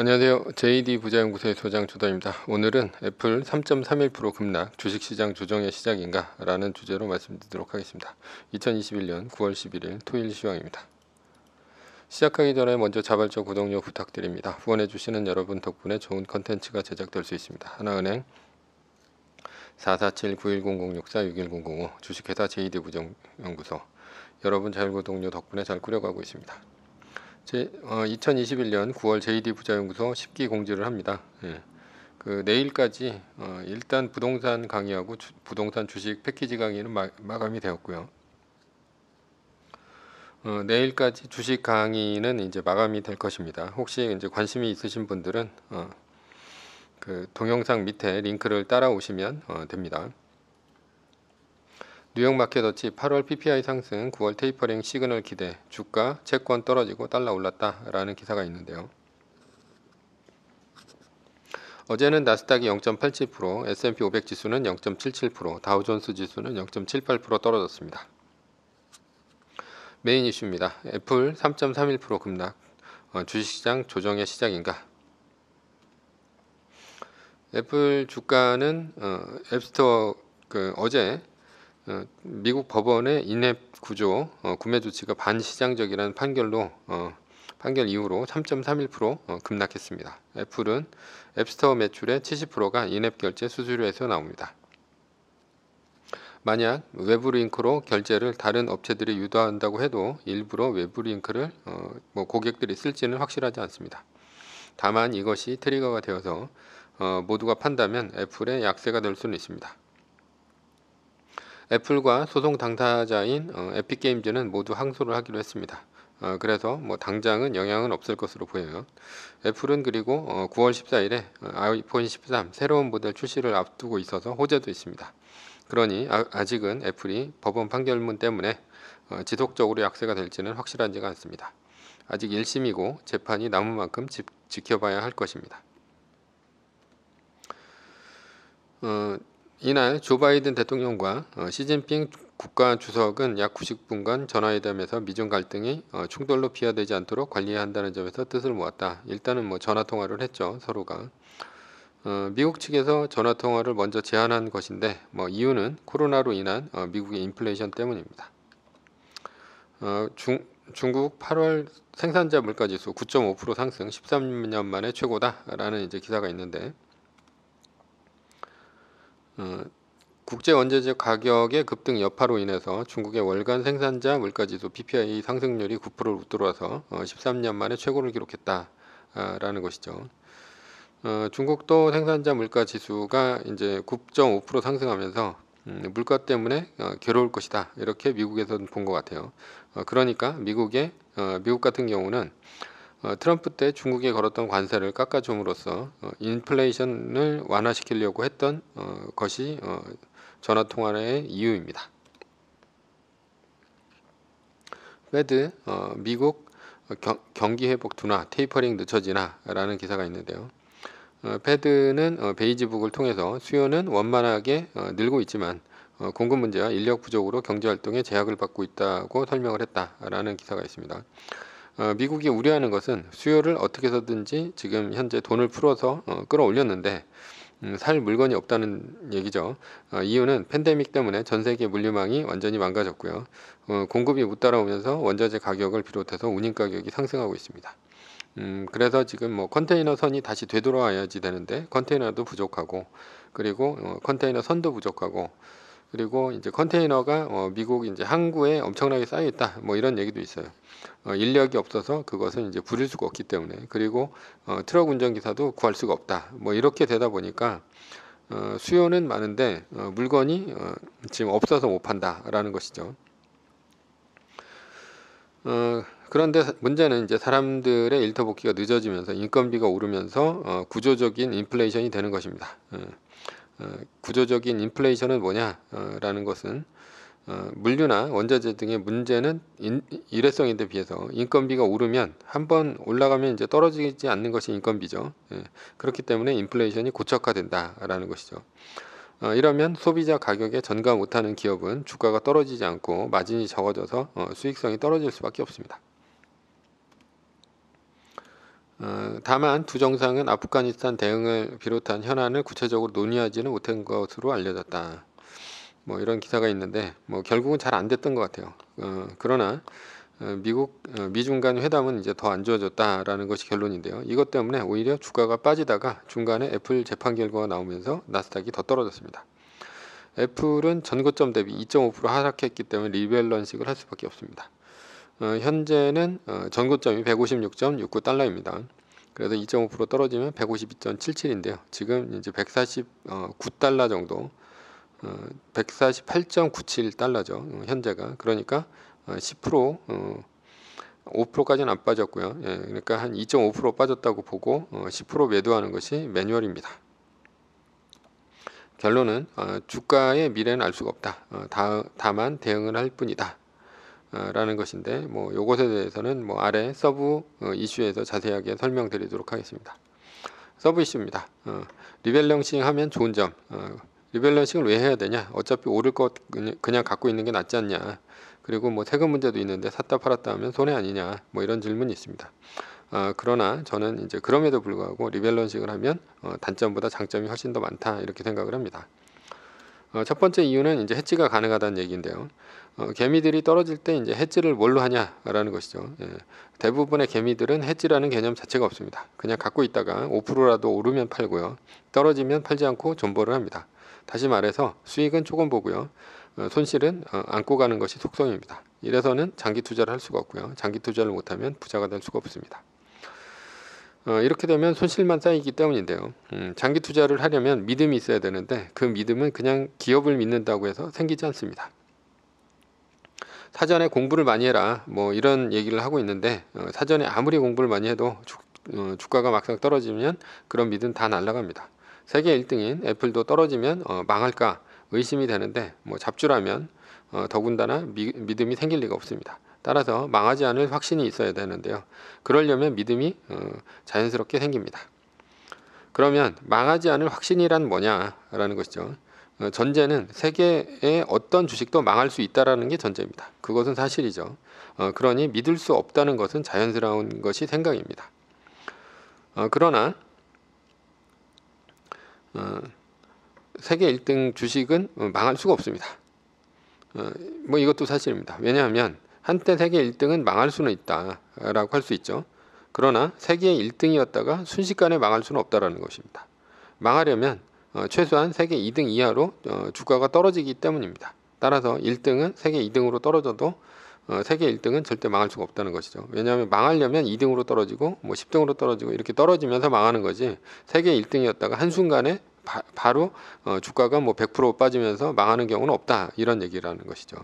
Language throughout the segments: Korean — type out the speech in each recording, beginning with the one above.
안녕하세요. JD 부자연구소의 소장 조다입니다. 오늘은 애플 3.31% 급락 주식시장 조정의 시작인가? 라는 주제로 말씀드리도록 하겠습니다. 2021년 9월 11일 토요일 시황입니다. 시작하기 전에 먼저 자발적 구독료 부탁드립니다. 후원해주시는 여러분 덕분에 좋은 컨텐츠가 제작될 수 있습니다. 하나은행 447-9100-64-61005 주식회사 JD 부정연구소 여러분 자율구독료 덕분에 잘 꾸려가고 있습니다. 제, 어, 2021년 9월 JD 부자연구소 10기 공지를 합니다. 예. 그 내일까지 어, 일단 부동산 강의하고 주, 부동산 주식 패키지 강의는 마, 감이 되었고요. 어, 내일까지 주식 강의는 이제 마감이 될 것입니다. 혹시 이제 관심이 있으신 분들은 어, 그 동영상 밑에 링크를 따라오시면 어, 됩니다. 뉴욕 마켓 어치 8월 PPI 상승, 9월 테이퍼링 시그널 기대, 주가, 채권 떨어지고 달러 올랐다라는 기사가 있는데요. 어제는 나스닥이 0.87%, S&P 500 지수는 0.77%, 다우존스 지수는 0.78% 떨어졌습니다. 메인 이슈입니다. 애플 3.31% 급락, 어, 주식시장 조정의 시작인가? 애플 주가는 어, 앱스토어 그 어제 어, 미국 법원의 인앱 구조 어, 구매 조치가 반시장적이라는 판결로 어, 판결 이후로 3.31% 급락했습니다. 애플은 앱스토어 매출의 70%가 인앱 결제 수수료에서 나옵니다. 만약 외부 링크로 결제를 다른 업체들이 유도한다고 해도 일부러 외부 링크를 어, 뭐 고객들이 쓸지는 확실하지 않습니다. 다만 이것이 트리거가 되어서 어, 모두가 판다면 애플의 약세가 될 수는 있습니다. 애플과 소송 당사자인 어, 에픽게임즈는 모두 항소를 하기로 했습니다. 어, 그래서 뭐 당장은 영향은 없을 것으로 보여요. 애플은 그리고 어, 9월 14일에 어, 아이폰 13 새로운 모델 출시를 앞두고 있어서 호재도 있습니다. 그러니 아, 직은 애플이 법원 판결문 때문에 어, 지속적으로 약세가 될지는 확실하지가 않습니다. 아직 1심이고 재판이 남은 만큼 지, 지켜봐야 할 것입니다. 어, 이날 조 바이든 대통령과 어, 시진핑 국가 주석은 약 90분간 전화회담에서 미중 갈등이 어, 충돌로 비화되지 않도록 관리해야 한다는 점에서 뜻을 모았다. 일단은 뭐 전화 통화를 했죠 서로가. 어, 미국 측에서 전화 통화를 먼저 제안한 것인데 뭐 이유는 코로나로 인한 어, 미국의 인플레이션 때문입니다. 어, 중, 중국 8월 생산자 물가지수 9.5% 상승 13년 만에 최고다라는 이제 기사가 있는데 어, 국제 원자재 가격의 급등 여파로 인해서 중국의 월간 생산자 물가지수 PPI 상승률이 9%를 웃돌아서 13년 만에 최고를 기록했다라는 어, 것이죠. 어, 중국도 생산자 물가 지수가 이제 9.5% 상승하면서 음, 물가 때문에 괴로울 것이다 이렇게 미국에서는 본 것 같아요. 그러니까 미국의 미국 같은 경우는 어, 트럼프 때 중국에 걸었던 관세를 깎아줌으로써 어, 인플레이션을 완화시키려고 했던 어, 것이 전화통화의 이유입니다. 페드 미국 경기 회복 둔화 테이퍼링 늦춰지나 라는 기사가 있는데요. 페드는 베이지북을 통해서 수요는 원만하게 늘고 있지만 공급 문제와 인력 부족으로 경제활동에 제약을 받고 있다고 설명을 했다라는 기사가 있습니다. 어, 미국이 우려하는 것은 수요를 어떻게 해서든지 지금 현재 돈을 풀어서 어, 끌어올렸는데 음, 살 물건이 없다는 얘기죠. 어, 이유는 팬데믹 때문에 전 세계 물류망이 완전히 망가졌고요. 공급이 못 따라오면서 원자재 가격을 비롯해서 운임 가격이 상승하고 있습니다. 음, 그래서 지금 뭐 컨테이너 선이 다시 되돌아와야지 되는데 컨테이너도 부족하고 그리고 컨테이너 선도 부족하고 그리고 이제 컨테이너가 어, 미국 이제 항구에 엄청나게 쌓여 있다 뭐 이런 얘기도 있어요. 어, 인력이 없어서 그것은 이제 부릴 수가 없기 때문에 그리고 어, 트럭 운전기사도 구할 수가 없다 뭐 이렇게 되다 보니까 어, 수요는 많은데 어, 물건이 어, 지금 없어서 못 판다라는 것이죠. 어, 그런데 문제는 이제 사람들의 일터 복귀가 늦어지면서 인건비가 오르면서 어, 구조적인 인플레이션이 되는 것입니다. 어. 어, 구조적인 인플레이션은 뭐냐라는 어, 것은 어, 물류나 원자재 등의 문제는 일회성인데 비해서 인건비가 오르면 한 번 올라가면 이제 떨어지지 않는 것이 인건비죠. 예, 그렇기 때문에 인플레이션이 고착화된다라는 것이죠. 이러면 소비자 가격에 전가 못하는 기업은 주가가 떨어지지 않고 마진이 적어져서 수익성이 떨어질 수밖에 없습니다. 어, 다만 두 정상은 아프가니스탄 대응을 비롯한 현안을 구체적으로 논의하지는 못한 것으로 알려졌다. 뭐 이런 기사가 있는데 뭐 결국은 잘 안 됐던 것 같아요. 어, 그러나 어, 미국 어, 미중 간 회담은 이제 더 안 좋아졌다라는 것이 결론인데요. 이것 때문에 오히려 주가가 빠지다가 중간에 애플 재판 결과가 나오면서 나스닥이 더 떨어졌습니다. 애플은 전고점 대비 2.5% 하락했기 때문에 리밸런싱을 할 수밖에 없습니다. 어, 현재는 어, 전고점이 156.69달러입니다. 그래서 2.5% 떨어지면 152.77인데요. 지금 이제 149달러 어, 정도, 148.97달러죠. 현재가. 그러니까 10% 5%까지는 안 빠졌고요. 예, 그러니까 한 2.5% 빠졌다고 보고 10% 매도하는 것이 매뉴얼입니다. 결론은 주가의 미래는 알 수가 없다. 다, 다만 대응을 할 뿐이다. 라는 것인데 뭐 요것에 대해서는 뭐 아래 서브 어, 이슈에서 자세하게 설명드리도록 하겠습니다. 서브 이슈입니다. 어, 리밸런싱 하면 좋은 점 어, 리밸런싱을 왜 해야 되냐 어차피 오를 것 그냥 갖고 있는 게 낫지 않냐 그리고 뭐 세금 문제도 있는데 샀다 팔았다 하면 손해 아니냐 뭐 이런 질문이 있습니다. 어, 그러나 저는 이제 그럼에도 불구하고 리밸런싱을 하면 어, 단점보다 장점이 훨씬 더 많다 이렇게 생각을 합니다. 어, 첫 번째 이유는 이제 해치가 가능하다는 얘기인데요. 어, 개미들이 떨어질 때 이제 해지를 뭘로 하냐라는 것이죠. 예. 대부분의 개미들은 해지라는 개념 자체가 없습니다. 그냥 갖고 있다가 5%라도 오르면 팔고요. 떨어지면 팔지 않고 존버를 합니다. 다시 말해서 수익은 조금 보고요. 어, 손실은 어, 안고 가는 것이 속성입니다. 이래서는 장기 투자를 할 수가 없고요. 장기 투자를 못하면 부자가 될 수가 없습니다. 어, 이렇게 되면 손실만 쌓이기 때문인데요. 음, 장기 투자를 하려면 믿음이 있어야 되는데 그 믿음은 그냥 기업을 믿는다고 해서 생기지 않습니다. 사전에 공부를 많이 해라 뭐 이런 얘기를 하고 있는데 어, 사전에 아무리 공부를 많이 해도 주, 어, 주가가 막상 떨어지면 그런 믿음 다 날라갑니다. 세계 일등인 애플도 떨어지면 어, 망할까 의심이 되는데 뭐 잡주라면 어, 더군다나 미, 믿음이 생길 리가 없습니다. 따라서 망하지 않을 확신이 있어야 되는데요. 그러려면 믿음이 어, 자연스럽게 생깁니다. 그러면 망하지 않을 확신이란 뭐냐라는 것이죠. 어, 전제는 세계의 어떤 주식도 망할 수 있다라는 게 전제입니다. 그것은 사실이죠. 어, 그러니 믿을 수 없다는 것은 자연스러운 것이 생각입니다. 어, 그러나 세계 1등 주식은 망할 수가 없습니다. 뭐 이것도 사실입니다. 왜냐하면 한때 세계 1등은 망할 수는 있다라고 할 수 있죠. 그러나 세계 1등이었다가 순식간에 망할 수는 없다라는 것입니다. 망하려면 어, 최소한 세계 2등 이하로 어, 주가가 떨어지기 때문입니다. 따라서 1등은 세계 2등으로 떨어져도 어, 세계 1등은 절대 망할 수가 없다는 것이죠. 왜냐하면 망하려면 2등으로 떨어지고 뭐 10등으로 떨어지고 이렇게 떨어지면서 망하는 거지 세계 1등이었다가 한순간에 바, 로 주가가 뭐 100% 빠지면서 망하는 경우는 없다 이런 얘기라는 것이죠.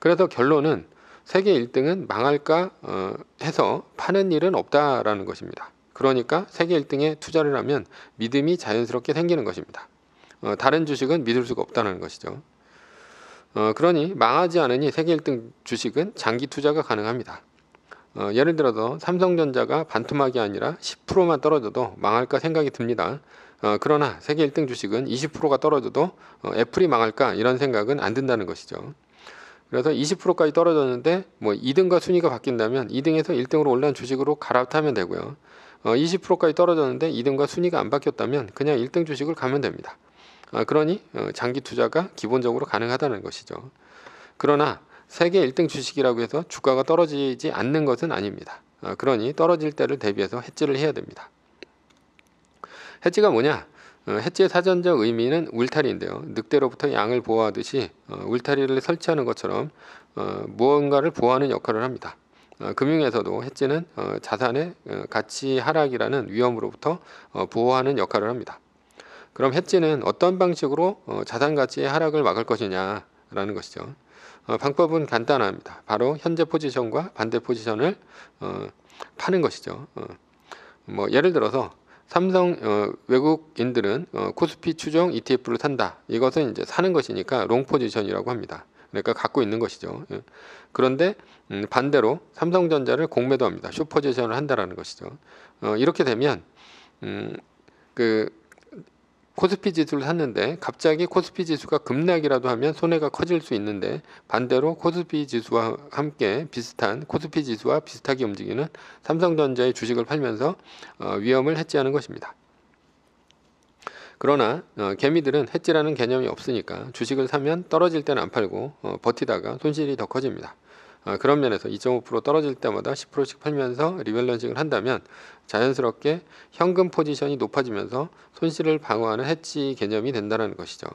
그래서 결론은 세계 1등은 망할까 해서 파는 일은 없다라는 것입니다. 그러니까 세계 1등에 투자를 하면 믿음이 자연스럽게 생기는 것입니다. 어, 다른 주식은 믿을 수가 없다는 것이죠. 어, 그러니 망하지 않으니 세계 1등 주식은 장기 투자가 가능합니다. 어, 예를 들어서 삼성전자가 반토막이 아니라 10%만 떨어져도 망할까 생각이 듭니다. 어, 그러나 세계 1등 주식은 20%가 떨어져도 어, 애플이 망할까 이런 생각은 안 든다는 것이죠. 그래서 20%까지 떨어졌는데 뭐 2등과 순위가 바뀐다면 2등에서 1등으로 올라온 주식으로 갈아타면 되고요. 20%까지 어, 떨어졌는데 이등과 순위가 안 바뀌었다면 그냥 1등 주식을 가면 됩니다. 아, 그러니 어, 장기 투자가 기본적으로 가능하다는 것이죠. 그러나 세계 1등 주식이라고 해서 주가가 떨어지지 않는 것은 아닙니다. 아, 그러니 떨어질 때를 대비해서 해지를 해야 됩니다. 해지가 뭐냐? 어, 해지의 사전적 의미는 울타리인데요. 늑대로부터 양을 보호하듯이 울타리를 설치하는 것처럼 무언가를 보호하는 역할을 합니다. 어, 금융에서도 해지는 어, 자산의 어, 가치 하락이라는 위험으로부터 보호하는 역할을 합니다. 그럼 해지는 어떤 방식으로 자산 가치의 하락을 막을 것이냐라는 것이죠. 방법은 간단합니다. 바로 현재 포지션과 반대 포지션을 파는 것이죠. 뭐 예를 들어서 삼성 외국인들은 코스피 추종 ETF를 산다. 이것은 이제 사는 것이니까 롱 포지션이라고 합니다. 그러니까 갖고 있는 것이죠. 예. 그런데 음, 반대로 삼성전자를 공매도 합니다. 슈퍼제션을 한다라는 것이죠. 어, 이렇게 되면 음, 그 코스피 지수를 샀는데 갑자기 코스피 지수가 급락이라도 하면 손해가 커질 수 있는데 반대로 코스피 지수와 함께 비슷한 코스피 지수와 비슷하게 움직이는 삼성전자의 주식을 팔면서 어, 위험을 해지하는 것입니다. 그러나 어, 개미들은 해지라는 개념이 없으니까 주식을 사면 떨어질 때는 안 팔고 어, 버티다가 손실이 더 커집니다. 어, 그런 면에서 2.5% 떨어질 때마다 10%씩 팔면서 리밸런싱을 한다면 자연스럽게 현금 포지션이 높아지면서 손실을 방어하는 해지 개념이 된다는 것이죠.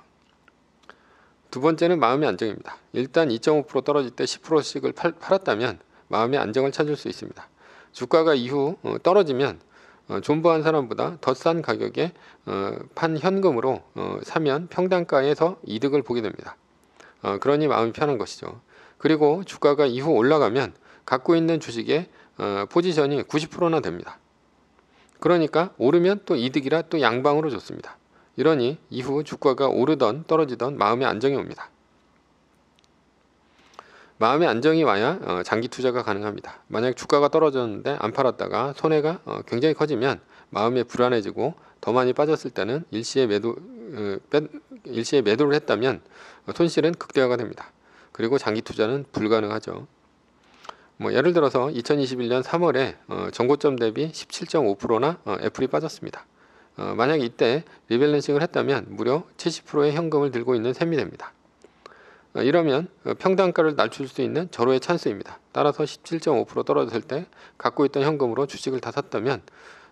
두 번째는 마음의 안정입니다. 일단 2.5% 떨어질 때 10%씩을 팔, 팔았다면 마음의 안정을 찾을 수 있습니다. 주가가 이후 어, 떨어지면 어, 존버한 사람보다 더 싼 가격에 어, 판 현금으로 어, 사면 평단가에서 이득을 보게 됩니다. 그러니 마음이 편한 것이죠. 그리고 주가가 이후 올라가면 갖고 있는 주식의 포지션이 90%나 됩니다. 그러니까 오르면 또 이득이라 또 양방으로 좋습니다. 이러니 이후 주가가 오르던 떨어지던 마음의 안정이 옵니다. 마음의 안정이 와야 어, 장기 투자가 가능합니다. 만약 주가가 떨어졌는데 안 팔았다가 손해가 어, 굉장히 커지면 마음이 불안해지고 더 많이 빠졌을 때는 일시에 매도 어, 빼, 일시에 매도를 했다면 어, 손실은 극대화가 됩니다. 그리고 장기 투자는 불가능하죠. 뭐 예를 들어서 2021년 3월에 어, 전고점 대비 17.5%나 어, 애플이 빠졌습니다. 어, 만약 이때 리밸런싱을 했다면 무려 70%의 현금을 들고 있는 셈이 됩니다. 어, 이러면 어, 평당가를 낮출 수 있는 절호의 찬스입니다. 따라서 17.5% 떨어졌을 때 갖고 있던 현금으로 주식을 다 샀다면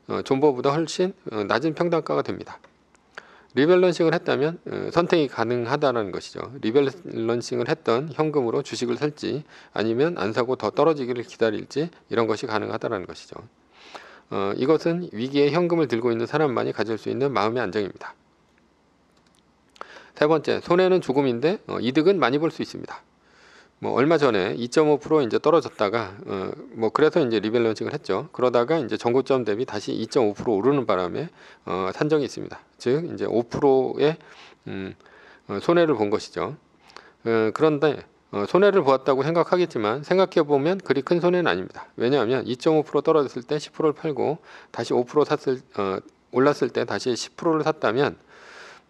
어, 존버보다 훨씬 낮은 평당가가 됩니다. 리밸런싱을 했다면 선택이 가능하다는 것이죠. 리밸런싱을 했던 현금으로 주식을 살지 아니면 안 사고 더 떨어지기를 기다릴지 이런 것이 가능하다는 것이죠. 이것은 위기에 현금을 들고 있는 사람만이 가질 수 있는 마음의 안정입니다. 세 번째, 손해는 죽음인데 어, 이득은 많이 볼 수 있습니다. 뭐 얼마 전에 2.5% 이제 떨어졌다가 어, 뭐 그래서 이제 리밸런싱을 했죠. 그러다가 이제 전고점 대비 다시 2.5% 오르는 바람에 어, 산정이 있습니다. 즉 이제 5%의 음, 어, 손해를 본 것이죠. 어, 그런데 어, 손해를 보았다고 생각하겠지만 생각해 보면 그리 큰 손해는 아닙니다. 왜냐하면 2.5% 떨어졌을 때 10%를 팔고 다시 5% 샀을 어, 올랐을 때 다시 10%를 샀다면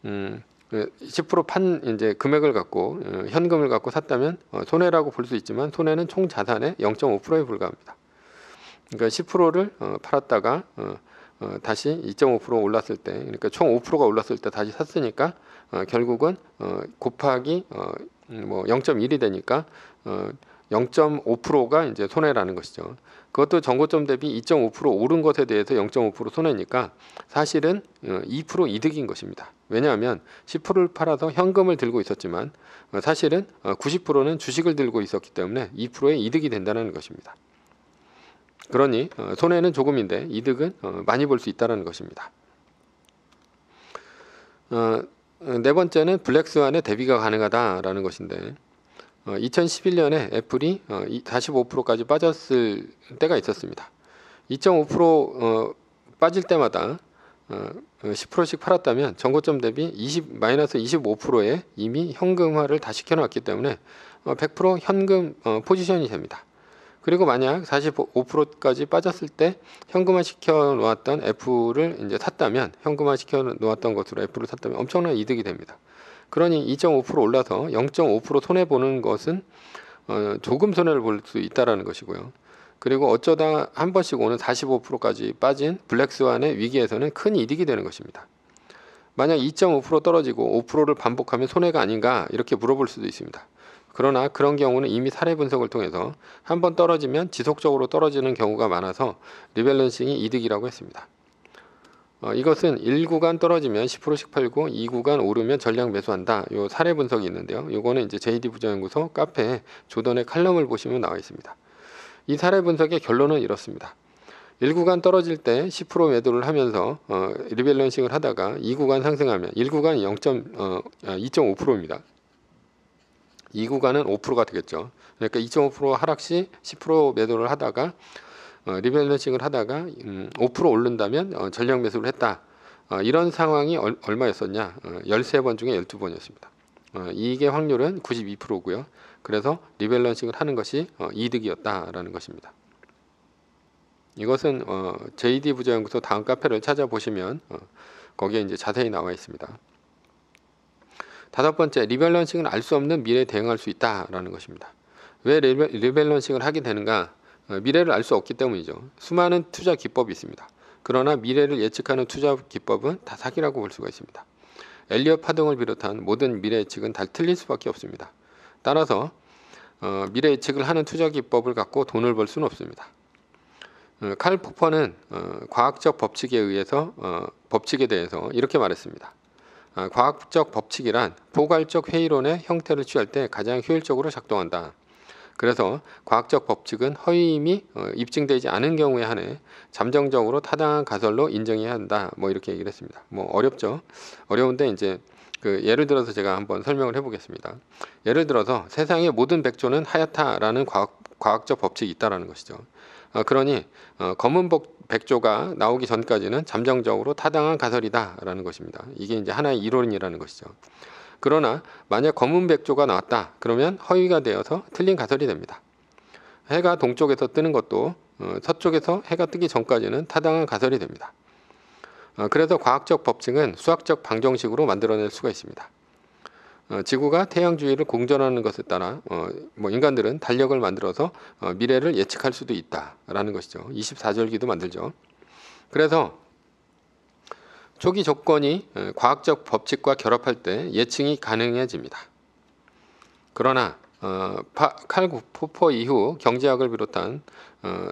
음, 10%판 그 이제 금액을 갖고 어, 현금을 갖고 샀다면 어, 손해라고 볼 수 있지만 손해는 총 자산의 0.5%에 불과합니다. 그러니까 10%를 어, 팔았다가 다시 2.5% 올랐을 때, 그러니까 총 5%가 올랐을 때 다시 샀으니까 결국은 곱하기 음, 뭐 0.1이 되니까 0.5%가 이제 손해라는 것이죠. 그것도 정고점 대비 2.5% 오른 것에 대해서 0.5% 손해니까 사실은 2% 이득인 것입니다. 왜냐하면 10%를 팔아서 현금을 들고 있었지만 어, 사실은 90%는 어, 주식을 들고 있었기 때문에 2%의 이득이 된다는 것입니다. 그러니 어, 손해는 조금인데 이득은 많이 볼 수 있다는 것입니다. 네 번째는 블랙스완의 대비가 가능하다라는 것인데 2011년에 애플이 45%까지 빠졌을 때가 있었습니다. 2.5% 빠질 때마다 10%씩 어, 팔았다면 전고점 대비 20 마이너스 25%에 이미 현금화를 다 시켜놨기 때문에 100% 어, 현금 어, 포지션이 됩니다. 그리고 만약 45%까지 빠졌을 때 현금화 시켜 놓았던 F를 이제 샀다면 현금화 시켜 놓았던 것으로 F를 샀다면 엄청난 이득이 됩니다. 그러니 2.5% 올라서 0.5% 손해 보는 것은 조금 손해를 볼 수 있다라는 것이고요. 그리고 어쩌다 한 번씩 오는 45%까지 빠진 블랙스완의 위기에서는 큰 이득이 되는 것입니다. 만약 2.5% 떨어지고 5%를 반복하면 손해가 아닌가 이렇게 물어볼 수도 있습니다. 그러나 그런 경우는 이미 사례 분석을 통해서 한 번 떨어지면 지속적으로 떨어지는 경우가 많아서 리밸런싱이 이득이라고 했습니다. 어, 이것은 1구간 떨어지면 10%씩 팔고 2구간 오르면 전량 매수한다. 이 사례 분석이 있는데요. 이거는 이제 JD 부자연구소 카페 조던의 칼럼을 보시면 나와 있습니다. 이 사례 분석의 결론은 이렇습니다. 1구간 떨어질 때 10% 매도를 하면서 어, 리밸런싱을 하다가 2구간 상승하면 1구간 0. 어, 2.5%입니다. 2구간은 5%가 되겠죠. 그러니까 2.5% 하락 시 10% 매도를 하다가 어, 리밸런싱을 하다가 음, 5% 오른다면 어, 전량 매수를 했다. 어, 이런 상황이 얼, 마였었냐 어, 13번 중에 12번이었습니다. 어, 이익의 확률은 92%고요. 그래서 리밸런싱을 하는 것이 어, 이득이었다라는 것입니다. 이것은 JD 어, 부자연구소 다음 카페를 찾아보시면 어, 거기에 이제 자세히 나와 있습니다. 다섯 번째, 리밸런싱은 알 수 없는 미래에 대응할 수 있다라는 것입니다. 왜 리밸런싱을 하게 되는가? 미래를 알 수 없기 때문이죠. 수많은 투자 기법이 있습니다. 그러나 미래를 예측하는 투자 기법은 다 사기라고 볼 수가 있습니다. 엘리엇 파동을 비롯한 모든 미래 예측은 다 틀릴 수밖에 없습니다. 따라서 어, 미래 예측을 하는 투자 기법을 갖고 돈을 벌 수는 없습니다. 어, 칼 포퍼는 어, 과학적 법칙에 의해서 어, 법칙에 대해서 이렇게 말했습니다. 아, 과학적 법칙이란 포괄적 회의론의 형태를 취할 때 가장 효율적으로 작동한다. 그래서 과학적 법칙은 허위임이 어, 입증되지 않은 경우에 한해 잠정적으로 타당한 가설로 인정해야 한다. 뭐 이렇게 얘기를 했습니다. 뭐 어렵죠. 어려운데 이제 그 예를 들어서 제가 한번 설명을 해보겠습니다. 예를 들어서 세상의 모든 백조는 하얗다라는 과학, 과학적 법칙이 있다라는 것이죠. 어, 그러니 어, 검은 복, 백조가 나오기 전까지는 잠정적으로 타당한 가설이다라는 것입니다. 이게 이제 하나의 이론이라는 것이죠. 그러나 만약 검은 백조가 나왔다 그러면 허위가 되어서 틀린 가설이 됩니다. 해가 동쪽에서 뜨는 것도 어, 서쪽에서 해가 뜨기 전까지는 타당한 가설이 됩니다. 어, 그래서 과학적 법칙은 수학적 방정식으로 만들어낼 수가 있습니다. 어, 지구가 태양 주위를 공전하는 것에 따라 어, 뭐 인간들은 달력을 만들어서 미래를 예측할 수도 있다라는 것이죠. 24절기도 만들죠. 그래서 초기 조건이 과학적 법칙과 결합할 때 예측이 가능해집니다. 그러나 어, 파, 포퍼 이후 경제학을 비롯한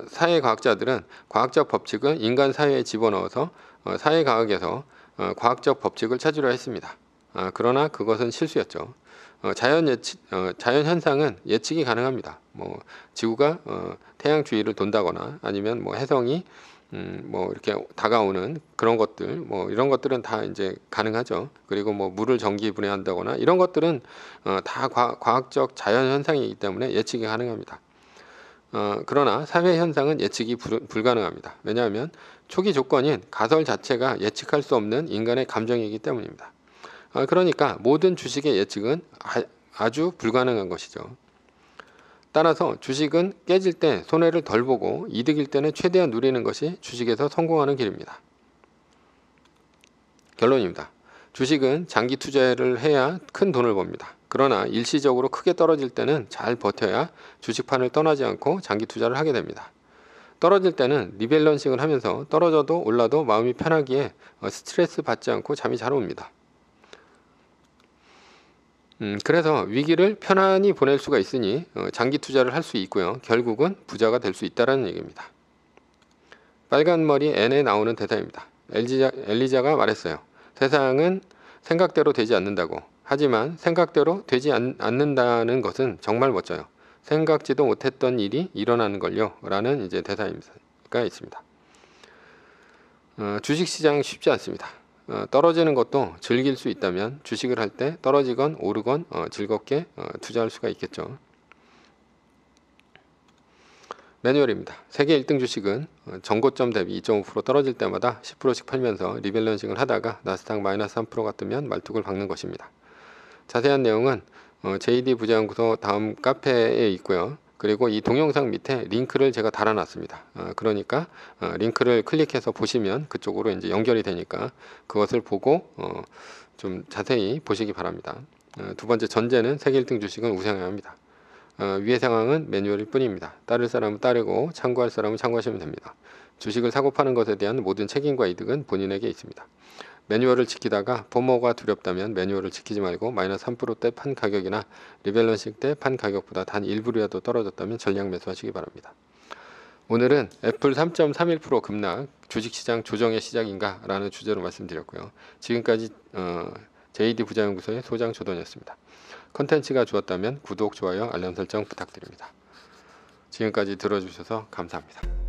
사회과학자들은 과학적 법칙을 인간 사회에 집어넣어서 어, 사회과학에서 어, 과학적 법칙을 찾으려 했습니다. 아, 그러나 그것은 실수였죠. 어, 자연 예측, 자연 현상은 예측이 가능합니다. 뭐 지구가 태양 주위를 돈다거나 아니면 뭐 해성이 음, 뭐 이렇게 다가오는 그런 것들 뭐 이런 것들은 다 이제 가능하죠 그리고 뭐 물을 전기 분해한다거나 이런 것들은 어, 다 과, 과학적 자연 현상이기 때문에 예측이 가능합니다 어, 그러나 사회 현상은 예측이 불, 불가능합니다. 왜냐하면 초기 조건인 가설 자체가 예측할 수 없는 인간의 감정이기 때문입니다. 어, 그러니까 모든 주식의 예측은 아, 아주 불가능한 것이죠. 따라서 주식은 깨질 때 손해를 덜 보고 이득일 때는 최대한 누리는 것이 주식에서 성공하는 길입니다. 결론입니다. 주식은 장기 투자를 해야 큰 돈을 법니다. 그러나 일시적으로 크게 떨어질 때는 잘 버텨야 주식판을 떠나지 않고 장기 투자를 하게 됩니다. 떨어질 때는 리밸런싱을 하면서 떨어져도 올라도 마음이 편하기에 어, 스트레스 받지 않고 잠이 잘 옵니다. 음, 그래서 위기를 편안히 보낼 수가 있으니 어, 장기 투자를 할 수 있고요. 결국은 부자가 될 수 있다는 얘기입니다. 빨간 머리 N에 나오는 대사입니다. 엘리자, 엘리자가 말했어요. 세상은 생각대로 되지 않는다고. 하지만 생각대로 되지 않, 는다는 것은 정말 멋져요. 생각지도 못했던 일이 일어나는 걸요. 라는 이제 대사가 있습니다. 어, 주식시장 쉽지 않습니다. 어, 떨어지는 것도 즐길 수 있다면 주식을 할 때 떨어지건 오르건 어, 즐겁게 어, 투자할 수가 있겠죠. 매뉴얼입니다. 세계 1등 주식은 어, 전고점 대비 2.5% 떨어질 때마다 10%씩 팔면서 리밸런싱을 하다가 나스닥 마이너스 3%가 뜨면 말뚝을 박는 것입니다. 자세한 내용은 어, JD 부장구서 다음 카페에 있고요. 그리고 이 동영상 밑에 링크를 제가 달아놨습니다. 어, 그러니까 어, 링크를 클릭해서 보시면 그쪽으로 이제 연결이 되니까 그것을 보고 어, 좀 자세히 보시기 바랍니다. 어, 두 번째 전제는 세계 1등 주식은 우상향 합니다. 어, 위의 상황은 매뉴얼일 뿐입니다. 따를 사람은 따르고 참고할 사람은 참고하시면 됩니다. 주식을 사고 파는 것에 대한 모든 책임과 이득은 본인에게 있습니다. 매뉴얼을 지키다가 포모가 두렵다면 매뉴얼을 지키지 말고 마이너스 3%대 판 가격이나 리밸런싱 때 판 가격보다 단일부이라도 떨어졌다면 전량 매수하시기 바랍니다. 오늘은 애플 3.31% 급락 주식시장 조정의 시작인가 라는 주제로 말씀드렸고요. 지금까지 어, JD 부자연구소의 소장 조던이었습니다. 컨텐츠가 좋았다면 구독, 좋아요, 알람 설정 부탁드립니다. 지금까지 들어주셔서 감사합니다.